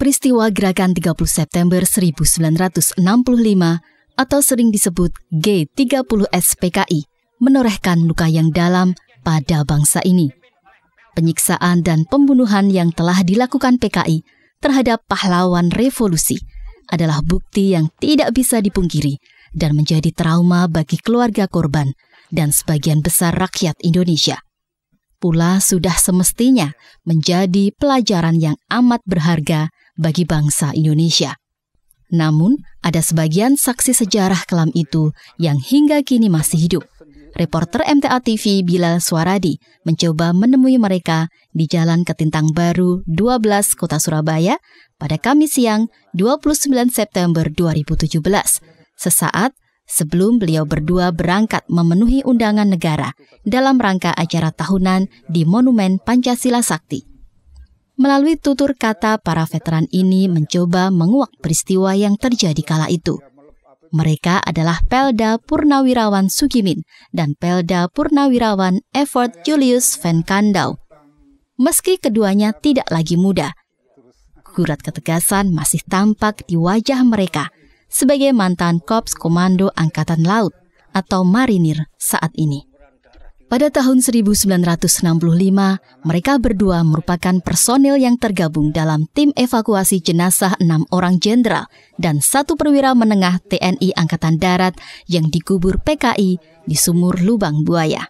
peristiwa gerakan 30 September 1965 atau sering disebut G30 SPKI menorehkan luka yang dalam pada bangsa ini. Penyiksaan dan pembunuhan yang telah dilakukan PKI terhadap pahlawan revolusi adalah bukti yang tidak bisa dipungkiri dan menjadi trauma bagi keluarga korban dan sebagian besar rakyat Indonesia pula sudah semestinya menjadi pelajaran yang amat berharga bagi bangsa Indonesia. Namun, ada sebagian saksi sejarah kelam itu yang hingga kini masih hidup. Reporter MTA TV Bilal Suaradi mencoba menemui mereka di Jalan Ketintang Baru 12 Kota Surabaya pada Kamis siang 29 September 2017, sesaat sebelum beliau berdua berangkat memenuhi undangan negara dalam rangka acara tahunan di Monumen Pancasila Sakti. Melalui tutur kata, para veteran ini mencoba menguak peristiwa yang terjadi kala itu. Mereka adalah Pelda Purnawirawan Sugimin dan Pelda Purnawirawan Effort Julius Van Kandau. Meski keduanya tidak lagi muda, gurat ketegasan masih tampak di wajah mereka sebagai mantan Kops Komando Angkatan Laut atau Marinir saat ini. Pada tahun 1965, mereka berdua merupakan personil yang tergabung dalam tim evakuasi jenazah enam orang jenderal dan satu perwira menengah TNI Angkatan Darat yang dikubur PKI di sumur lubang buaya.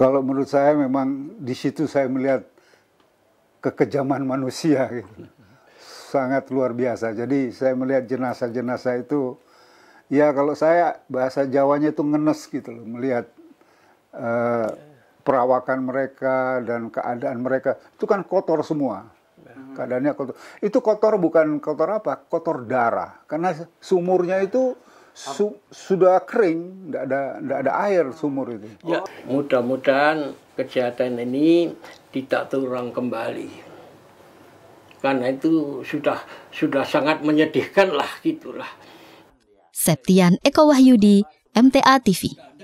Kalau menurut saya memang di situ saya melihat kekejaman manusia gitu. sangat luar biasa. Jadi saya melihat jenazah-jenazah itu ya kalau saya bahasa Jawanya itu ngenes gitu loh melihat Eh, perawakan mereka dan keadaan mereka itu kan kotor semua. Keadaannya kotor. Itu kotor bukan kotor apa? Kotor darah. Karena sumurnya itu su sudah kering, tidak ada tidak ada air sumur itu. Ya, oh, mudah-mudahan kejahatan ini tidak terulang kembali. Karena itu sudah sudah sangat menyedihkan lah gitulah. Septian Eko Wahyudi, MTA TV.